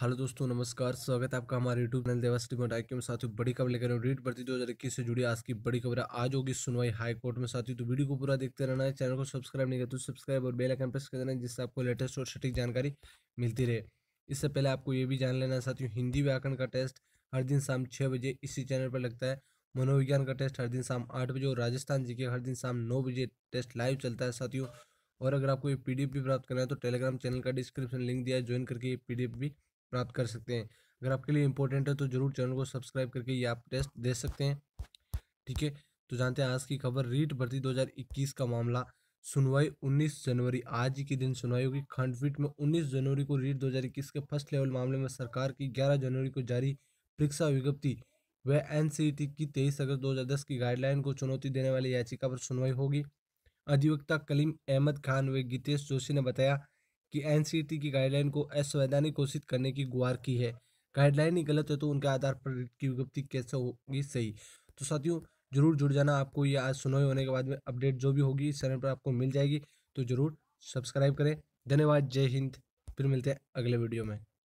hello दोस्तों नमस्कार स्वागत है आपका हमारे यूट्यूब चैनल देवास्टी में के साथ साथियों बड़ी खबर लेकर रीट भर्ती दो हज़ार इक्कीस से जुड़ी आज की बड़ी खबर आज होगी सुनवाई हाई कोर्ट में साथियों तो वीडियो को पूरा देखते रहना है चैनल को सब्सक्राइब नहीं करते तो सब्सक्राइब और बेल आइकन प्रेस कर देना जिससे आपको लेटेस्ट और सटीक जानकारी मिलती रहे इससे पहले आपको ये भी जान लेना है साथियों हिंदी व्याकरण का टेस्ट हर दिन शाम छः बजे इसी चैनल पर लगता है मनोविज्ञान का टेस्ट हर दिन शाम आठ बजे और राजस्थान जी हर दिन शाम नौ बजे टेस्ट लाइव चलता है साथियों और अगर आपको ये एफ भी प्राप्त करना है तो टेलीग्राम चैनल का डिस्क्रिप्शन लिंक दिया है ज्वाइन करके ये एफ भी प्राप्त कर सकते हैं अगर आपके लिए इंपॉर्टेंट है तो जरूर चैनल को सब्सक्राइब करके ये आप टेस्ट दे सकते हैं ठीक है तो जानते हैं आज की खबर रीट भर्ती 2021 का मामला सुनवाई 19 जनवरी आज ही के दिन सुनवाई होगी खंडपीठ में 19 जनवरी को रीट 2021 के फर्स्ट लेवल मामले में सरकार की 11 जनवरी को जारी परीक्षा विज्ञप्ति व एन e की तेईस अगस्त दो की गाइडलाइन को चुनौती देने वाली याचिका पर सुनवाई होगी अधिवक्ता कलीम अहमद खान व गीतेश जोशी ने बताया कि एनसीटी की गाइडलाइन को असंवैधानिक घोषित करने की गुहार की है गाइडलाइन ही गलत है तो उनके आधार पर की विज्ञप्ति कैसे होगी सही तो साथियों जरूर जुड़ जाना आपको ये आज सुनवाई होने के बाद में अपडेट जो भी होगी इस चैनल पर आपको मिल जाएगी तो जरूर सब्सक्राइब करें धन्यवाद जय हिंद फिर मिलते हैं अगले वीडियो में